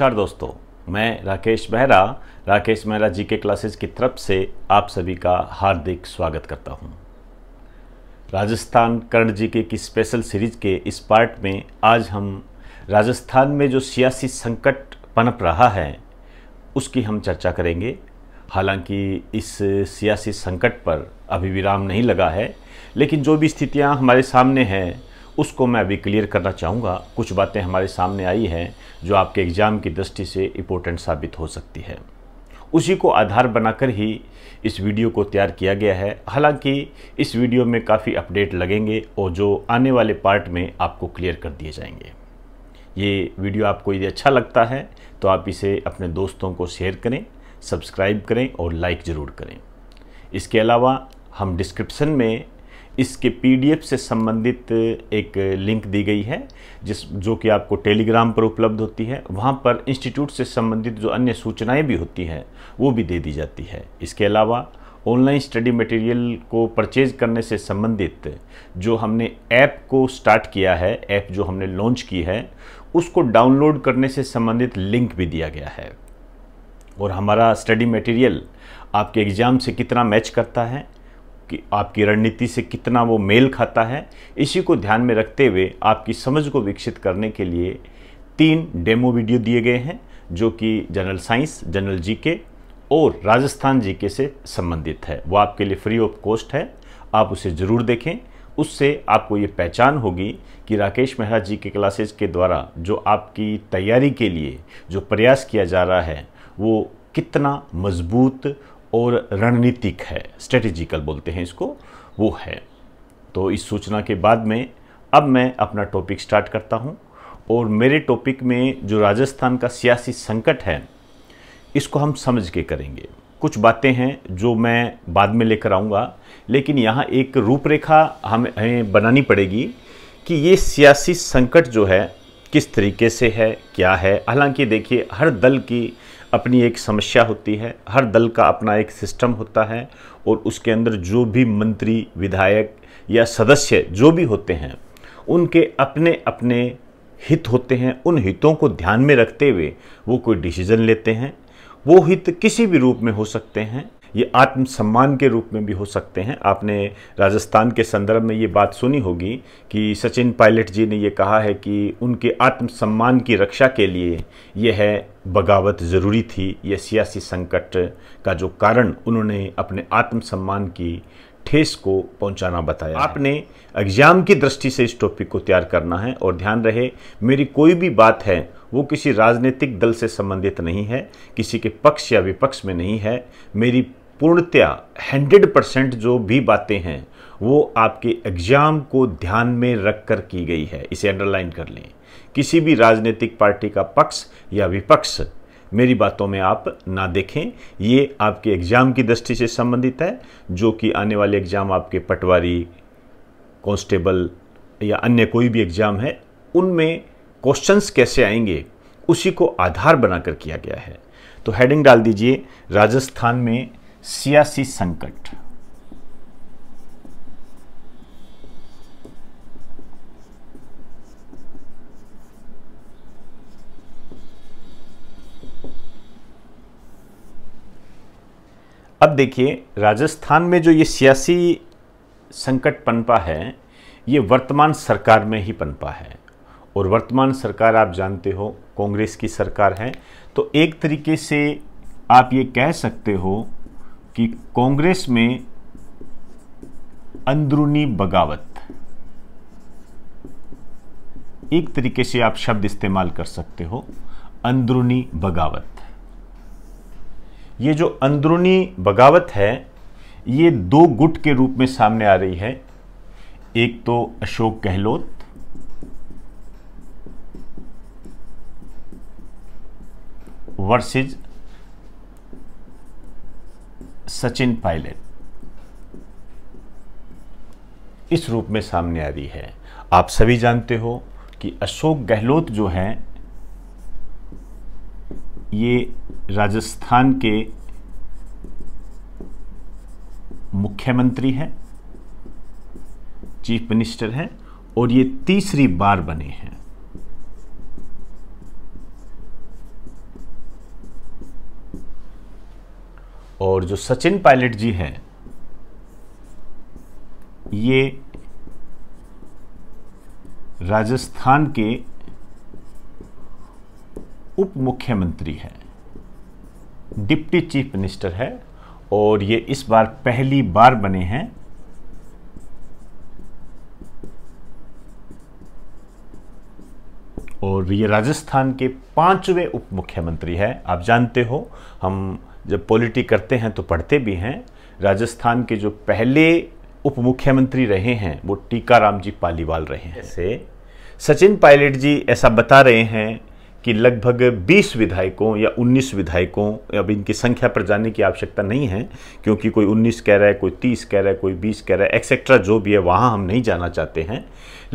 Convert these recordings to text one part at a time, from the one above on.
नमस्कार दोस्तों मैं राकेश मेहरा राकेश मेहरा जी के क्लासेस की तरफ से आप सभी का हार्दिक स्वागत करता हूं। राजस्थान कर्ण जी के की स्पेशल सीरीज के इस पार्ट में आज हम राजस्थान में जो सियासी संकट पनप रहा है उसकी हम चर्चा करेंगे हालांकि इस सियासी संकट पर अभी विराम नहीं लगा है लेकिन जो भी स्थितियां हमारे सामने हैं उसको मैं अभी क्लियर करना चाहूँगा कुछ बातें हमारे सामने आई हैं जो आपके एग्ज़ाम की दृष्टि से इम्पोर्टेंट साबित हो सकती है उसी को आधार बनाकर ही इस वीडियो को तैयार किया गया है हालांकि इस वीडियो में काफ़ी अपडेट लगेंगे और जो आने वाले पार्ट में आपको क्लियर कर दिए जाएंगे ये वीडियो आपको यदि अच्छा लगता है तो आप इसे अपने दोस्तों को शेयर करें सब्सक्राइब करें और लाइक ज़रूर करें इसके अलावा हम डिस्क्रिप्शन में इसके पीडीएफ से संबंधित एक लिंक दी गई है जिस जो कि आपको टेलीग्राम पर उपलब्ध होती है वहाँ पर इंस्टीट्यूट से संबंधित जो अन्य सूचनाएं भी होती हैं वो भी दे दी जाती है इसके अलावा ऑनलाइन स्टडी मटेरियल को परचेज करने से संबंधित जो हमने ऐप को स्टार्ट किया है ऐप जो हमने लॉन्च की है उसको डाउनलोड करने से संबंधित लिंक भी दिया गया है और हमारा स्टडी मटेरियल आपके एग्ज़ाम से कितना मैच करता है आपकी आपकी रणनीति से कितना वो मेल खाता है इसी को ध्यान में रखते हुए आपकी समझ को विकसित करने के लिए तीन डेमो वीडियो दिए गए हैं जो कि जनरल साइंस जनरल जीके और राजस्थान जीके से संबंधित है वो आपके लिए फ्री ऑफ कॉस्ट है आप उसे ज़रूर देखें उससे आपको ये पहचान होगी कि राकेश मेहरा जी के क्लासेज के द्वारा जो आपकी तैयारी के लिए जो प्रयास किया जा रहा है वो कितना मजबूत और रणनीतिक है स्ट्रेटेजिकल बोलते हैं इसको वो है तो इस सूचना के बाद में अब मैं अपना टॉपिक स्टार्ट करता हूँ और मेरे टॉपिक में जो राजस्थान का सियासी संकट है इसको हम समझ के करेंगे कुछ बातें हैं जो मैं बाद में लेकर आऊँगा लेकिन यहाँ एक रूपरेखा हमें बनानी पड़ेगी कि ये सियासी संकट जो है किस तरीके से है क्या है हालांकि देखिए हर दल की अपनी एक समस्या होती है हर दल का अपना एक सिस्टम होता है और उसके अंदर जो भी मंत्री विधायक या सदस्य जो भी होते हैं उनके अपने अपने हित होते हैं उन हितों को ध्यान में रखते हुए वो कोई डिसीज़न लेते हैं वो हित किसी भी रूप में हो सकते हैं ये आत्मसम्मान के रूप में भी हो सकते हैं आपने राजस्थान के संदर्भ में ये बात सुनी होगी कि सचिन पायलट जी ने ये कहा है कि उनके आत्मसम्मान की रक्षा के लिए यह है बगावत ज़रूरी थी यह सियासी संकट का जो कारण उन्होंने अपने आत्मसम्मान की ठेस को पहुंचाना बताया आपने एग्जाम की दृष्टि से इस टॉपिक को तैयार करना है और ध्यान रहे मेरी कोई भी बात है वो किसी राजनीतिक दल से संबंधित नहीं है किसी के पक्ष या विपक्ष में नहीं है मेरी पूर्णतया हंड्रेड परसेंट जो भी बातें हैं वो आपके एग्ज़ाम को ध्यान में रख कर की गई है इसे अंडरलाइन कर लें किसी भी राजनीतिक पार्टी का पक्ष या विपक्ष मेरी बातों में आप ना देखें ये आपके एग्ज़ाम की दृष्टि से संबंधित है जो कि आने वाले एग्ज़ाम आपके पटवारी कांस्टेबल या अन्य कोई भी एग्ज़ाम है उनमें क्वेश्चंस कैसे आएंगे उसी को आधार बनाकर किया गया है तो हेडिंग डाल दीजिए राजस्थान में सियासी संकट अब देखिए राजस्थान में जो ये सियासी संकट पनपा है ये वर्तमान सरकार में ही पनपा है और वर्तमान सरकार आप जानते हो कांग्रेस की सरकार है तो एक तरीके से आप ये कह सकते हो कि कांग्रेस में अंदरूनी बगावत एक तरीके से आप शब्द इस्तेमाल कर सकते हो अंदरूनी बगावत ये जो अंदरूनी बगावत है ये दो गुट के रूप में सामने आ रही है एक तो अशोक गहलोत वर्सेज सचिन पायलट इस रूप में सामने आ रही है आप सभी जानते हो कि अशोक गहलोत जो हैं ये राजस्थान के मुख्यमंत्री हैं चीफ मिनिस्टर हैं और ये तीसरी बार बने हैं और जो सचिन पायलट जी हैं ये राजस्थान के उप मुख्यमंत्री हैं डिप्टी चीफ मिनिस्टर है और ये इस बार पहली बार बने हैं और ये राजस्थान के पांचवें उप मुख्यमंत्री है आप जानते हो हम जब पॉलिटी करते हैं तो पढ़ते भी हैं राजस्थान के जो पहले उप मुख्यमंत्री रहे हैं वो टीकाराम जी पालीवाल रहे हैं ऐसे हम्म। सचिन पायलट जी ऐसा बता रहे हैं कि लगभग 20 विधायकों या 19 विधायकों अब इनकी संख्या पर जाने की आवश्यकता नहीं है क्योंकि कोई 19 कह रहा है कोई 30 कह रहा है कोई 20 कह रहा है एक्सेट्रा जो भी है वहाँ हम नहीं जाना चाहते हैं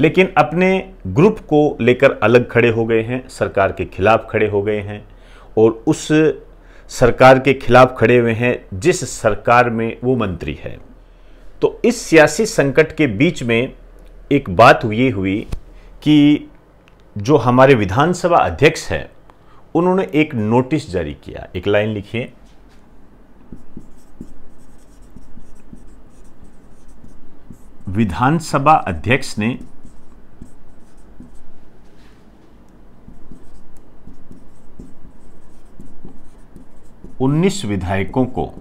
लेकिन अपने ग्रुप को लेकर अलग खड़े हो गए हैं सरकार के खिलाफ खड़े हो गए हैं और उस सरकार के खिलाफ खड़े हुए हैं जिस सरकार में वो मंत्री है तो इस सियासी संकट के बीच में एक बात ये हुई कि जो हमारे विधानसभा अध्यक्ष हैं उन्होंने एक नोटिस जारी किया एक लाइन लिखिए विधानसभा अध्यक्ष ने 19 विधायकों को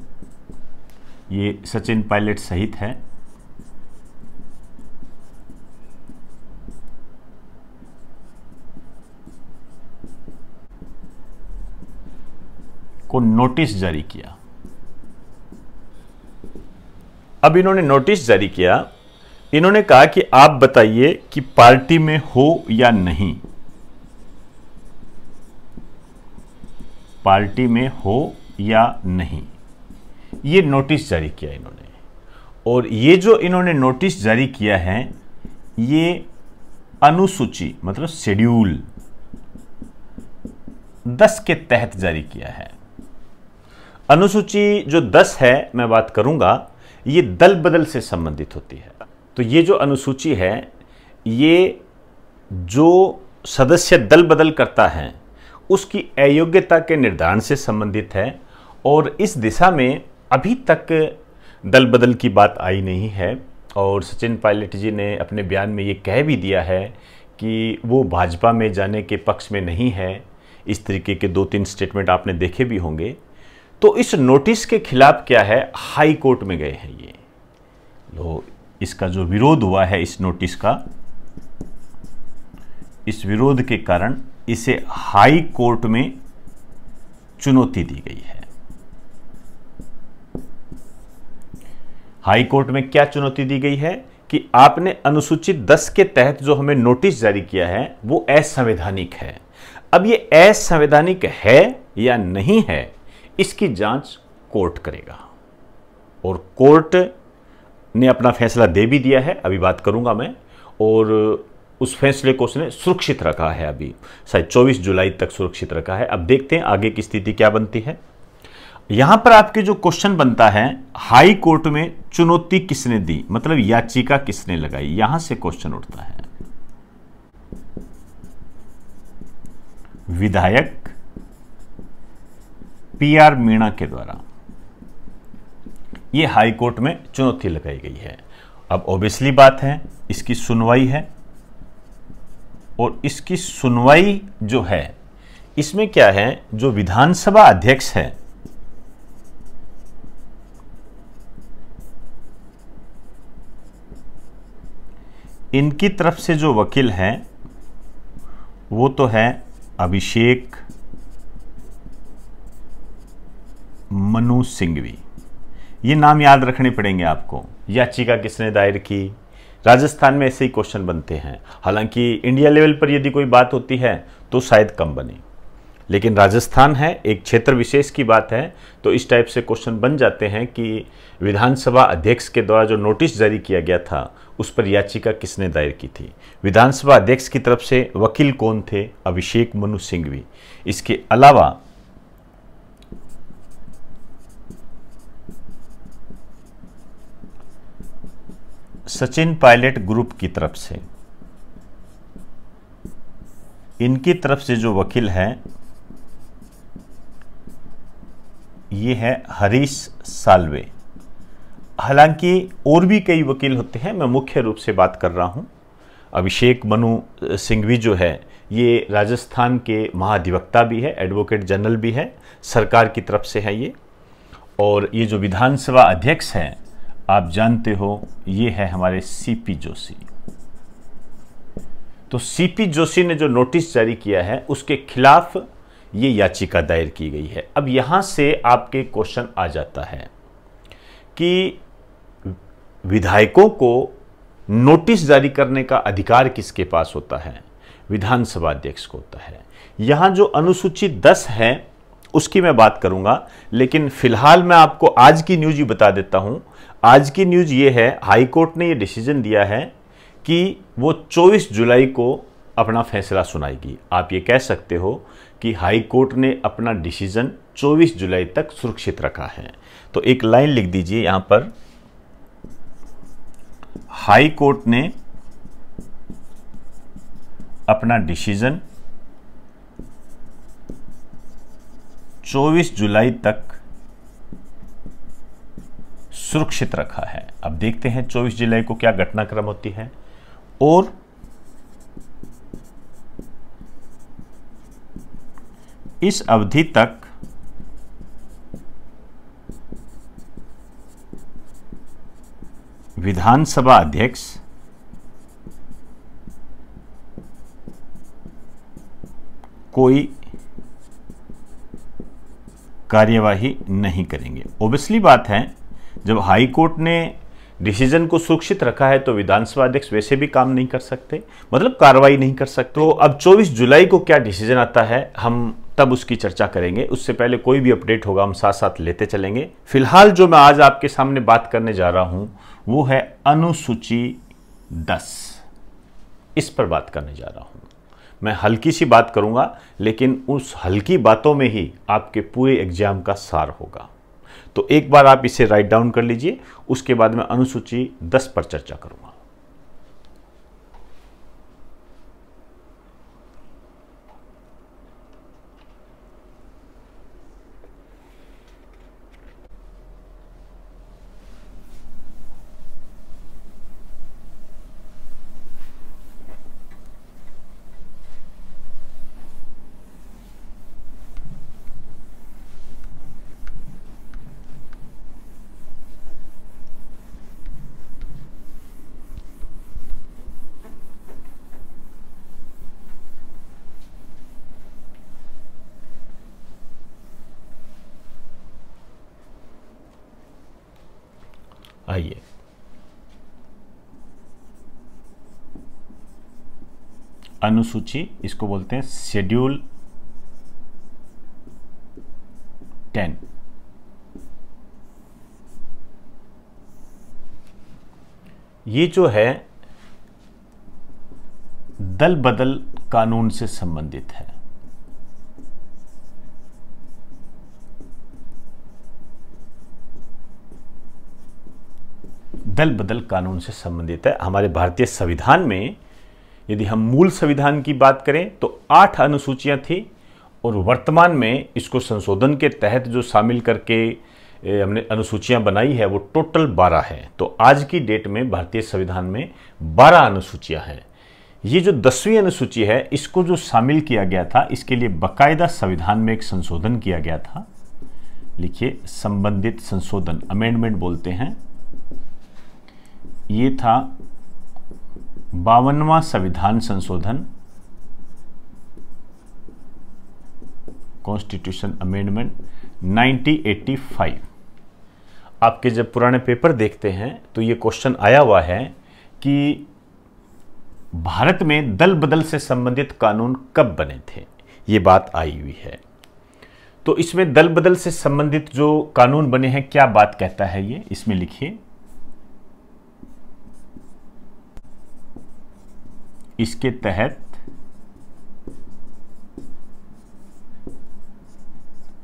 ये सचिन पायलट सहित हैं को नोटिस जारी किया अब इन्होंने नोटिस जारी किया इन्होंने कहा कि आप बताइए कि पार्टी में हो या नहीं पार्टी में हो या नहीं ये नोटिस जारी किया इन्होंने और ये जो इन्होंने नोटिस जारी किया है ये अनुसूची मतलब शेड्यूल दस के तहत जारी किया है अनुसूची जो दस है मैं बात करूंगा ये दल बदल से संबंधित होती है तो ये जो अनुसूची है ये जो सदस्य दल बदल करता है उसकी अयोग्यता के निर्धारण से संबंधित है और इस दिशा में अभी तक दल बदल की बात आई नहीं है और सचिन पायलट जी ने अपने बयान में ये कह भी दिया है कि वो भाजपा में जाने के पक्ष में नहीं है इस तरीके के दो तीन स्टेटमेंट आपने देखे भी होंगे तो इस नोटिस के खिलाफ क्या है हाई कोर्ट में गए हैं ये लो इसका जो विरोध हुआ है इस नोटिस का इस विरोध के कारण इसे हाई कोर्ट में चुनौती दी गई है हाई कोर्ट में क्या चुनौती दी गई है कि आपने अनुसूचित 10 के तहत जो हमें नोटिस जारी किया है वो असंवैधानिक है अब ये असंवैधानिक है या नहीं है इसकी जांच कोर्ट करेगा और कोर्ट ने अपना फैसला दे भी दिया है अभी बात करूंगा मैं और उस फैसले को उसने सुरक्षित रखा है अभी शायद 24 जुलाई तक सुरक्षित रखा है अब देखते हैं आगे की स्थिति क्या बनती है यहां पर आपके जो क्वेश्चन बनता है हाई कोर्ट में चुनौती किसने दी मतलब याचिका किसने लगाई यहां से क्वेश्चन उठता है विधायक पीआर मीणा के द्वारा यह हाई कोर्ट में चुनौती लगाई गई है अब ऑब्वियसली बात है इसकी सुनवाई है और इसकी सुनवाई जो है इसमें क्या है जो विधानसभा अध्यक्ष है इनकी तरफ से जो वकील है वो तो है अभिषेक मनु सिंघवी ये नाम याद रखने पड़ेंगे आपको याचिका किसने दायर की राजस्थान में ऐसे ही क्वेश्चन बनते हैं हालांकि इंडिया लेवल पर यदि कोई बात होती है तो शायद कम बने लेकिन राजस्थान है एक क्षेत्र विशेष की बात है तो इस टाइप से क्वेश्चन बन जाते हैं कि विधानसभा अध्यक्ष के द्वारा जो नोटिस जारी किया गया था उस पर याचिका किसने दायर की थी विधानसभा अध्यक्ष की तरफ से वकील कौन थे अभिषेक मनु सिंघवी इसके अलावा सचिन पायलट ग्रुप की तरफ से इनकी तरफ से जो वकील हैं ये है हरीश सालवे हालांकि और भी कई वकील होते हैं मैं मुख्य रूप से बात कर रहा हूं अभिषेक मनु सिंघवी जो है ये राजस्थान के महाधिवक्ता भी है एडवोकेट जनरल भी है सरकार की तरफ से है ये और ये जो विधानसभा अध्यक्ष हैं आप जानते हो ये है हमारे सीपी जोशी तो सीपी जोशी ने जो नोटिस जारी किया है उसके खिलाफ ये याचिका दायर की गई है अब यहाँ से आपके क्वेश्चन आ जाता है कि विधायकों को नोटिस जारी करने का अधिकार किसके पास होता है विधानसभा अध्यक्ष को होता है यहां जो अनुसूचित दस है उसकी मैं बात करूंगा लेकिन फिलहाल मैं आपको आज की न्यूज ही बता देता हूँ आज की न्यूज ये है हाईकोर्ट ने ये डिसीजन दिया है कि वो 24 जुलाई को अपना फैसला सुनाएगी आप ये कह सकते हो कि हाईकोर्ट ने अपना डिसीजन 24 जुलाई तक सुरक्षित रखा है तो एक लाइन लिख दीजिए यहाँ पर हाई कोर्ट ने अपना डिसीजन 24 जुलाई तक सुरक्षित रखा है अब देखते हैं 24 जुलाई को क्या घटनाक्रम होती है और इस अवधि तक विधानसभा अध्यक्ष कोई कार्यवाही नहीं करेंगे ओबियसली बात है जब हाई कोर्ट ने डिसीजन को सुरक्षित रखा है तो विधानसभा अध्यक्ष वैसे भी काम नहीं कर सकते मतलब कार्रवाई नहीं कर सकते तो अब 24 जुलाई को क्या डिसीजन आता है हम तब उसकी चर्चा करेंगे उससे पहले कोई भी अपडेट होगा हम साथ साथ लेते चलेंगे फिलहाल जो मैं आज आपके सामने बात करने जा रहा हूँ वो है अनुसूची दस इस पर बात करने जा रहा हूँ मैं हल्की सी बात करूंगा लेकिन उस हल्की बातों में ही आपके पूरे एग्जाम का सार होगा तो एक बार आप इसे राइट डाउन कर लीजिए उसके बाद में अनुसूची दस पर चर्चा करूँगा आइए अनुसूची इसको बोलते हैं शेड्यूल टेन ये जो है दल बदल कानून से संबंधित है दल बदल कानून से संबंधित है हमारे भारतीय संविधान में यदि हम मूल संविधान की बात करें तो आठ अनुसूचियां थी और वर्तमान में इसको संशोधन के तहत जो शामिल करके हमने अनुसूचियां बनाई है वो टोटल बारह है तो आज की डेट में भारतीय संविधान में बारह अनुसूचियां हैं ये जो दसवीं अनुसूची है इसको जो शामिल किया गया था इसके लिए बकायदा संविधान में एक संशोधन किया गया था लिखिए संबंधित संशोधन अमेंडमेंट बोलते हैं ये था बावनवा संविधान संशोधन कॉन्स्टिट्यूशन अमेंडमेंट 1985 आपके जब पुराने पेपर देखते हैं तो ये क्वेश्चन आया हुआ है कि भारत में दल बदल से संबंधित कानून कब बने थे ये बात आई हुई है तो इसमें दल बदल से संबंधित जो कानून बने हैं क्या बात कहता है ये इसमें लिखिए इसके तहत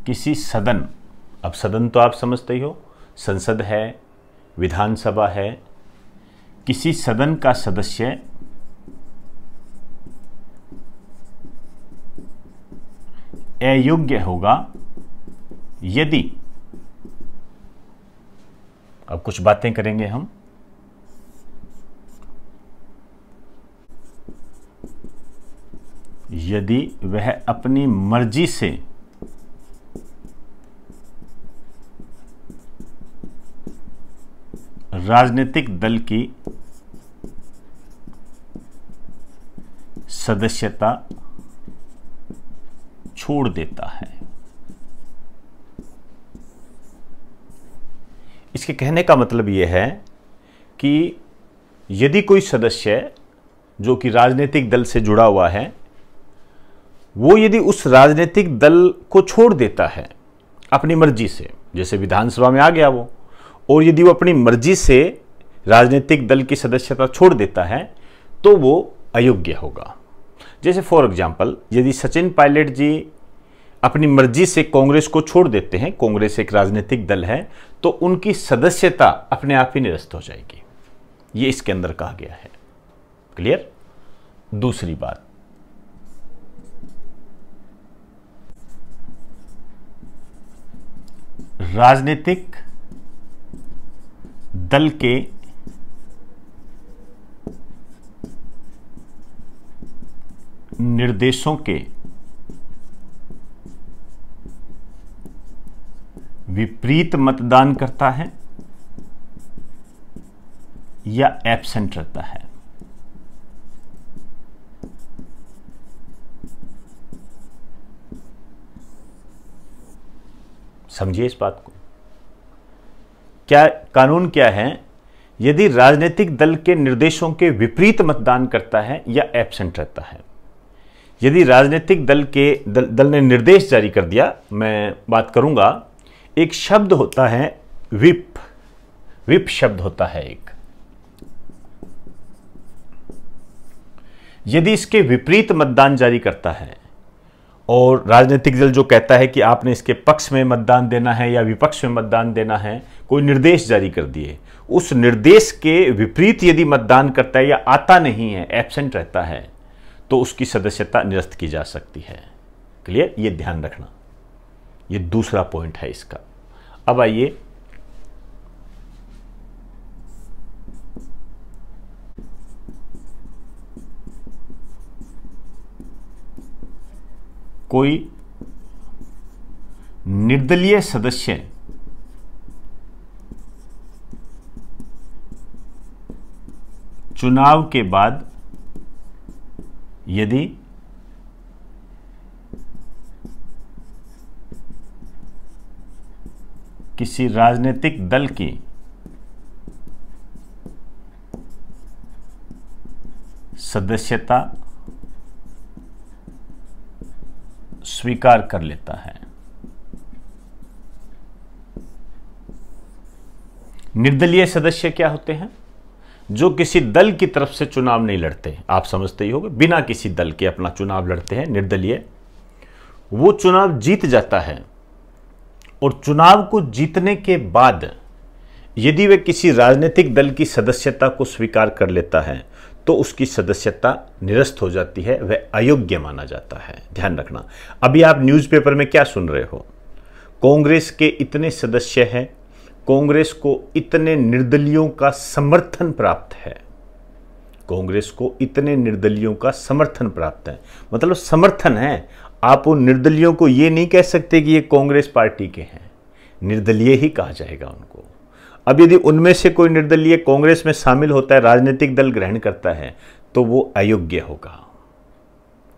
किसी सदन अब सदन तो आप समझते ही हो संसद है विधानसभा है किसी सदन का सदस्य अयोग्य होगा यदि अब कुछ बातें करेंगे हम यदि वह अपनी मर्जी से राजनीतिक दल की सदस्यता छोड़ देता है इसके कहने का मतलब यह है कि यदि कोई सदस्य जो कि राजनीतिक दल से जुड़ा हुआ है वो यदि उस राजनीतिक दल को छोड़ देता है अपनी मर्जी से जैसे विधानसभा में आ गया वो और यदि वो अपनी मर्जी से राजनीतिक दल की सदस्यता छोड़ देता है तो वो अयोग्य होगा जैसे फॉर एग्जाम्पल यदि सचिन पायलट जी अपनी मर्जी से कांग्रेस को छोड़ देते हैं कांग्रेस एक राजनीतिक दल है तो उनकी सदस्यता अपने आप ही निरस्त हो जाएगी ये इसके अंदर कहा गया है क्लियर दूसरी बात राजनीतिक दल के निर्देशों के विपरीत मतदान करता है या एबसेंट रहता है समझिए इस बात को क्या कानून क्या है यदि राजनीतिक दल के निर्देशों के विपरीत मतदान करता है या एबसेंट रहता है यदि राजनीतिक दल के दल, दल ने निर्देश जारी कर दिया मैं बात करूंगा एक शब्द होता है विप विप शब्द होता है एक यदि इसके विपरीत मतदान जारी करता है और राजनीतिक दल जो कहता है कि आपने इसके पक्ष में मतदान देना है या विपक्ष में मतदान देना है कोई निर्देश जारी कर दिए उस निर्देश के विपरीत यदि मतदान करता है या आता नहीं है एबसेंट रहता है तो उसकी सदस्यता निरस्त की जा सकती है क्लियर ये ध्यान रखना ये दूसरा पॉइंट है इसका अब आइए कोई निर्दलीय सदस्य चुनाव के बाद यदि किसी राजनीतिक दल की सदस्यता स्वीकार कर लेता है निर्दलीय सदस्य क्या होते हैं जो किसी दल की तरफ से चुनाव नहीं लड़ते आप समझते ही हो बिना किसी दल के अपना चुनाव लड़ते हैं निर्दलीय वो चुनाव जीत जाता है और चुनाव को जीतने के बाद यदि वे किसी राजनीतिक दल की सदस्यता को स्वीकार कर लेता है तो उसकी सदस्यता निरस्त हो जाती है वह अयोग्य माना जाता है ध्यान रखना अभी आप न्यूज़पेपर में क्या सुन रहे हो कांग्रेस के इतने सदस्य हैं कांग्रेस को इतने निर्दलियों का समर्थन प्राप्त है कांग्रेस को इतने निर्दलियों का समर्थन प्राप्त है मतलब समर्थन है आप उन निर्दलियों को ये नहीं कह सकते कि ये कांग्रेस पार्टी के हैं निर्दलीय ही कहा जाएगा उनको अब यदि उनमें से कोई निर्दलीय कांग्रेस में शामिल होता है राजनीतिक दल ग्रहण करता है तो वो अयोग्य होगा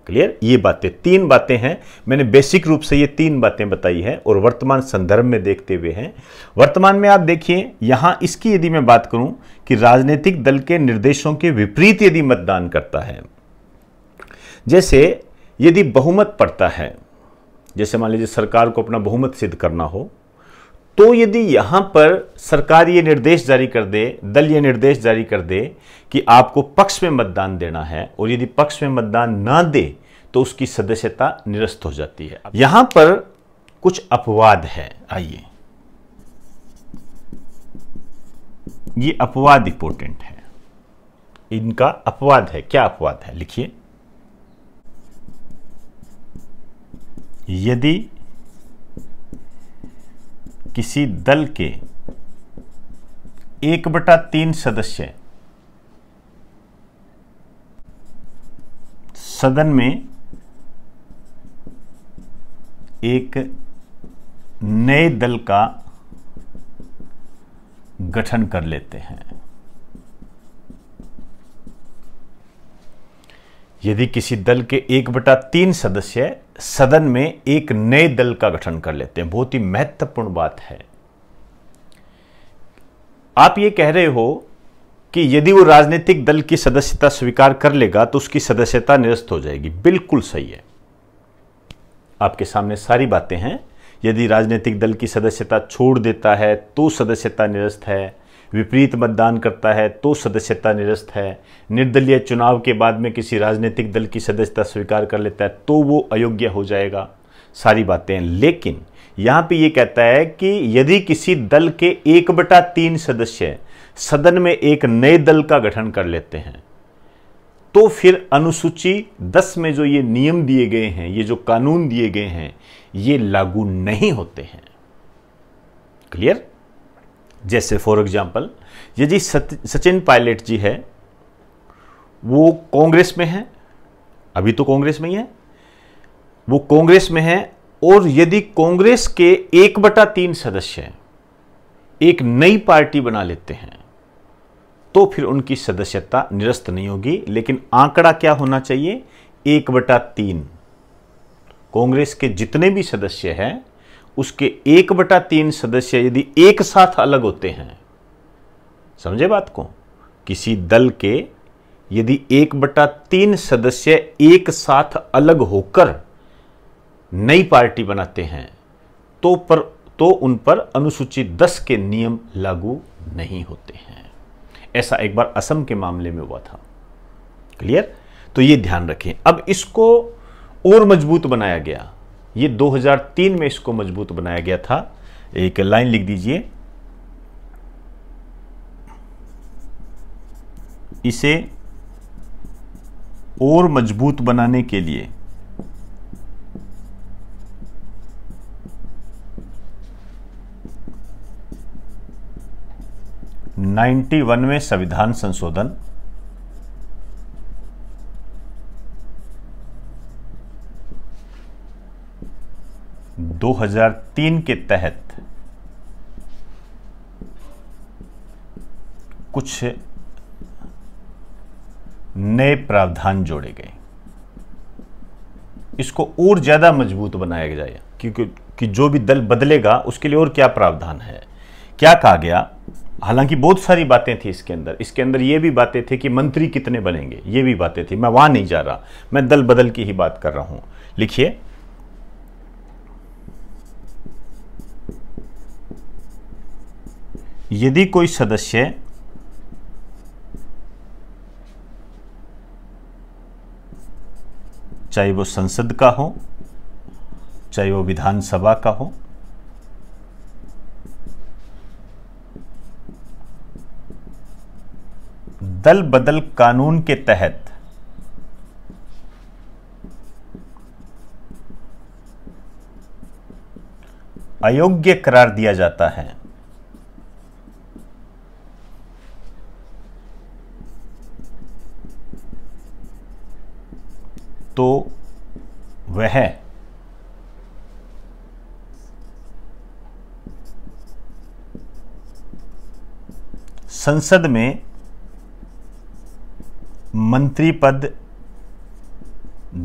क्लियर ये बातें तीन बातें हैं मैंने बेसिक रूप से ये तीन बातें बताई हैं और वर्तमान संदर्भ में देखते हुए हैं वर्तमान में आप देखिए यहां इसकी यदि मैं बात करूं कि राजनीतिक दल के निर्देशों के विपरीत यदि मतदान करता है जैसे यदि बहुमत पड़ता है जैसे मान लीजिए सरकार को अपना बहुमत सिद्ध करना हो तो यदि यहां पर सरकार ये निर्देश जारी कर दे दल ये निर्देश जारी कर दे कि आपको पक्ष में मतदान देना है और यदि पक्ष में मतदान ना दे तो उसकी सदस्यता निरस्त हो जाती है यहां पर कुछ अपवाद है आइए ये अपवाद इंपोर्टेंट है इनका अपवाद है क्या अपवाद है लिखिए यदि किसी दल के एक बटा तीन सदस्य सदन में एक नए दल का गठन कर लेते हैं यदि किसी दल के एक बटा तीन सदस्य सदन में एक नए दल का गठन कर लेते हैं बहुत ही महत्वपूर्ण बात है आप ये कह रहे हो कि यदि वो राजनीतिक दल की सदस्यता स्वीकार कर लेगा तो उसकी सदस्यता निरस्त हो जाएगी बिल्कुल सही है आपके सामने सारी बातें हैं यदि राजनीतिक दल की सदस्यता छोड़ देता है तो सदस्यता निरस्त है विपरीत मतदान करता है तो सदस्यता निरस्त है निर्दलीय चुनाव के बाद में किसी राजनीतिक दल की सदस्यता स्वीकार कर लेता है तो वो अयोग्य हो जाएगा सारी बातें लेकिन यहाँ पे ये कहता है कि यदि किसी दल के एक बटा तीन सदस्य सदन में एक नए दल का गठन कर लेते हैं तो फिर अनुसूची 10 में जो ये नियम दिए गए हैं ये जो कानून दिए गए हैं ये लागू नहीं होते हैं क्लियर जैसे फॉर एग्जांपल यदि सचिन पायलट जी है वो कांग्रेस में है अभी तो कांग्रेस में ही है वो कांग्रेस में है और यदि कांग्रेस के एक बटा तीन सदस्य एक नई पार्टी बना लेते हैं तो फिर उनकी सदस्यता निरस्त नहीं होगी लेकिन आंकड़ा क्या होना चाहिए एक बटा तीन कांग्रेस के जितने भी सदस्य हैं उसके एक बटा तीन सदस्य यदि एक साथ अलग होते हैं समझे बात को किसी दल के यदि एक बटा तीन सदस्य एक साथ अलग होकर नई पार्टी बनाते हैं तो पर तो उन पर अनुसूचित दस के नियम लागू नहीं होते हैं ऐसा एक बार असम के मामले में हुआ था क्लियर तो ये ध्यान रखें अब इसको और मजबूत बनाया गया ये 2003 में इसको मजबूत बनाया गया था एक लाइन लिख दीजिए इसे और मजबूत बनाने के लिए नाइन्टी में संविधान संशोधन 2003 के तहत कुछ नए प्रावधान जोड़े गए इसको और ज़्यादा मजबूत बनाया जाए क्योंकि कि जो भी दल बदलेगा उसके लिए और क्या प्रावधान है क्या कहा गया हालांकि बहुत सारी बातें थी इसके अंदर इसके अंदर यह भी बातें थी कि मंत्री कितने बनेंगे ये भी बातें थी मैं वहां नहीं जा रहा मैं दल बदल की ही बात कर रहा हूं लिखिए यदि कोई सदस्य चाहे वो संसद का हो चाहे वो विधानसभा का हो दल बदल कानून के तहत अयोग्य करार दिया जाता है संसद में मंत्री पद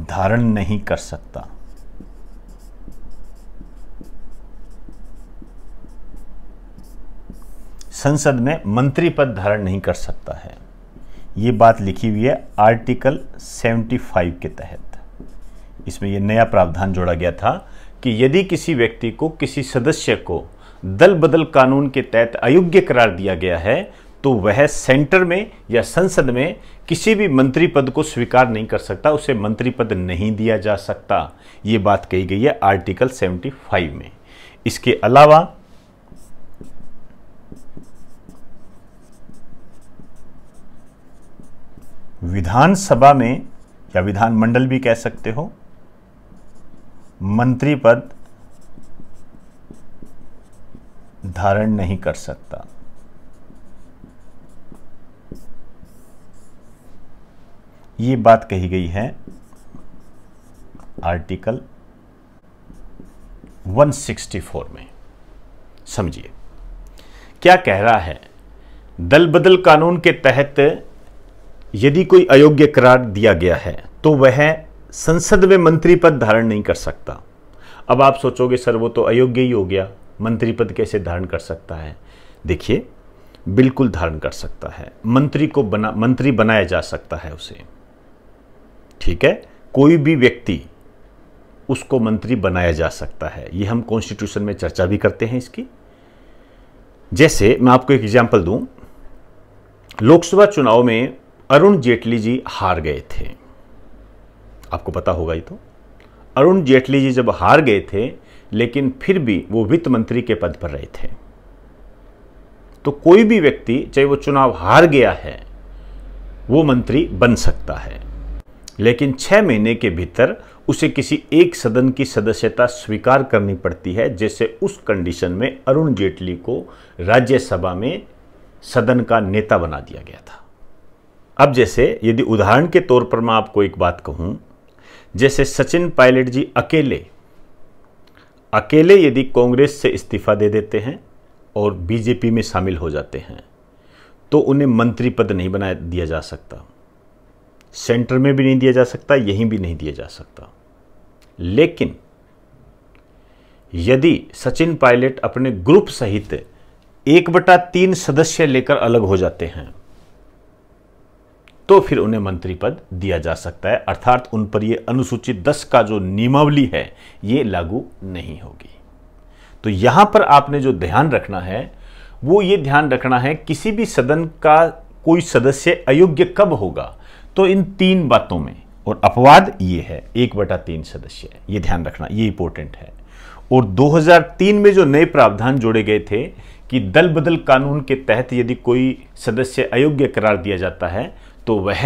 धारण नहीं कर सकता संसद में मंत्री पद धारण नहीं कर सकता है ये बात लिखी हुई है आर्टिकल 75 के तहत इसमें यह नया प्रावधान जोड़ा गया था कि यदि किसी व्यक्ति को किसी सदस्य को दल बदल कानून के तहत अयोग्य करार दिया गया है तो वह सेंटर में या संसद में किसी भी मंत्री पद को स्वीकार नहीं कर सकता उसे मंत्री पद नहीं दिया जा सकता ये बात कही गई है आर्टिकल 75 में इसके अलावा विधानसभा में या विधानमंडल भी कह सकते हो मंत्री पद धारण नहीं कर सकता ये बात कही गई है आर्टिकल 164 में समझिए क्या कह रहा है दल बदल कानून के तहत यदि कोई अयोग्य करार दिया गया है तो वह संसद में मंत्री पद धारण नहीं कर सकता अब आप सोचोगे सर वो तो अयोग्य ही हो गया मंत्री पद कैसे धारण कर सकता है देखिए बिल्कुल धारण कर सकता है मंत्री को बना मंत्री बनाया जा सकता है उसे ठीक है कोई भी व्यक्ति उसको मंत्री बनाया जा सकता है ये हम कॉन्स्टिट्यूशन में चर्चा भी करते हैं इसकी जैसे मैं आपको एक एग्जाम्पल दूं लोकसभा चुनाव में अरुण जेटली जी हार गए थे आपको पता होगा ये तो अरुण जेटली जी जब हार गए थे लेकिन फिर भी वो वित्त मंत्री के पद पर रहे थे तो कोई भी व्यक्ति चाहे वो चुनाव हार गया है वो मंत्री बन सकता है लेकिन छः महीने के भीतर उसे किसी एक सदन की सदस्यता स्वीकार करनी पड़ती है जैसे उस कंडीशन में अरुण जेटली को राज्यसभा में सदन का नेता बना दिया गया था अब जैसे यदि उदाहरण के तौर पर मैं आपको एक बात कहूं जैसे सचिन पायलट जी अकेले अकेले यदि कांग्रेस से इस्तीफा दे देते हैं और बीजेपी में शामिल हो जाते हैं तो उन्हें मंत्री पद नहीं बना दिया जा सकता सेंटर में भी नहीं दिया जा सकता यहीं भी नहीं दिया जा सकता लेकिन यदि सचिन पायलट अपने ग्रुप सहित एक बटा तीन सदस्य लेकर अलग हो जाते हैं तो फिर उन्हें मंत्री पद दिया जा सकता है अर्थात उन पर यह अनुसूचित दस का जो नियमावली है ये लागू नहीं होगी तो यहां पर आपने जो ध्यान रखना है वो ये ध्यान रखना है किसी भी सदन का कोई सदस्य अयोग्य कब होगा तो इन तीन बातों में और अपवाद ये है एक बटा तीन सदस्य ये ध्यान रखना ये इंपॉर्टेंट है और 2003 में जो नए प्रावधान जोड़े गए थे कि दल बदल कानून के तहत यदि कोई सदस्य अयोग्य करार दिया जाता है तो वह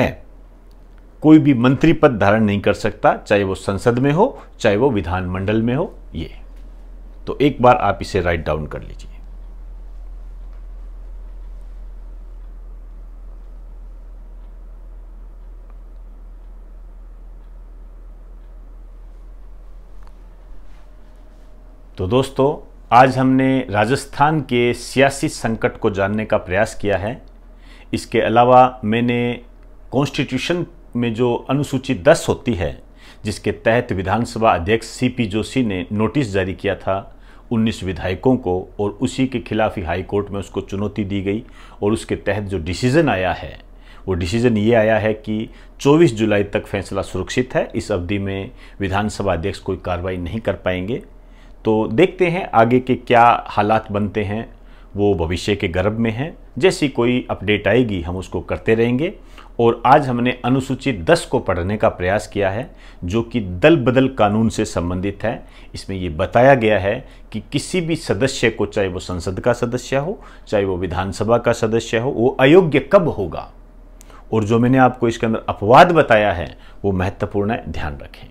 कोई भी मंत्री पद धारण नहीं कर सकता चाहे वो संसद में हो चाहे वो विधानमंडल में हो ये तो एक बार आप इसे राइट डाउन कर लीजिए तो दोस्तों आज हमने राजस्थान के सियासी संकट को जानने का प्रयास किया है इसके अलावा मैंने कॉन्स्टिट्यूशन में जो अनुसूची 10 होती है जिसके तहत विधानसभा अध्यक्ष सीपी जोशी ने नोटिस जारी किया था 19 विधायकों को और उसी के खिलाफ ही हाई कोर्ट में उसको चुनौती दी गई और उसके तहत जो डिसीज़न आया है वो डिसीज़न ये आया है कि 24 जुलाई तक फैसला सुरक्षित है इस अवधि में विधानसभा अध्यक्ष कोई कार्रवाई नहीं कर पाएंगे तो देखते हैं आगे के क्या हालात बनते हैं वो भविष्य के गर्भ में हैं जैसी कोई अपडेट आएगी हम उसको करते रहेंगे और आज हमने अनुसूचित 10 को पढ़ने का प्रयास किया है जो कि दल बदल कानून से संबंधित है इसमें ये बताया गया है कि किसी भी सदस्य को चाहे वो संसद का सदस्य हो चाहे वो विधानसभा का सदस्य हो वो अयोग्य कब होगा और जो मैंने आपको इसके अंदर अपवाद बताया है वो महत्वपूर्ण है ध्यान रखें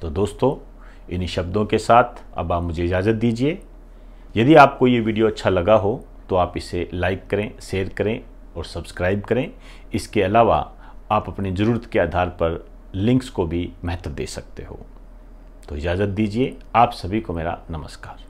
तो दोस्तों इन्हीं शब्दों के साथ अब आप मुझे इजाज़त दीजिए यदि आपको ये वीडियो अच्छा लगा हो तो आप इसे लाइक करें शेयर करें और सब्सक्राइब करें इसके अलावा आप अपनी ज़रूरत के आधार पर लिंक्स को भी महत्व दे सकते हो तो इजाज़त दीजिए आप सभी को मेरा नमस्कार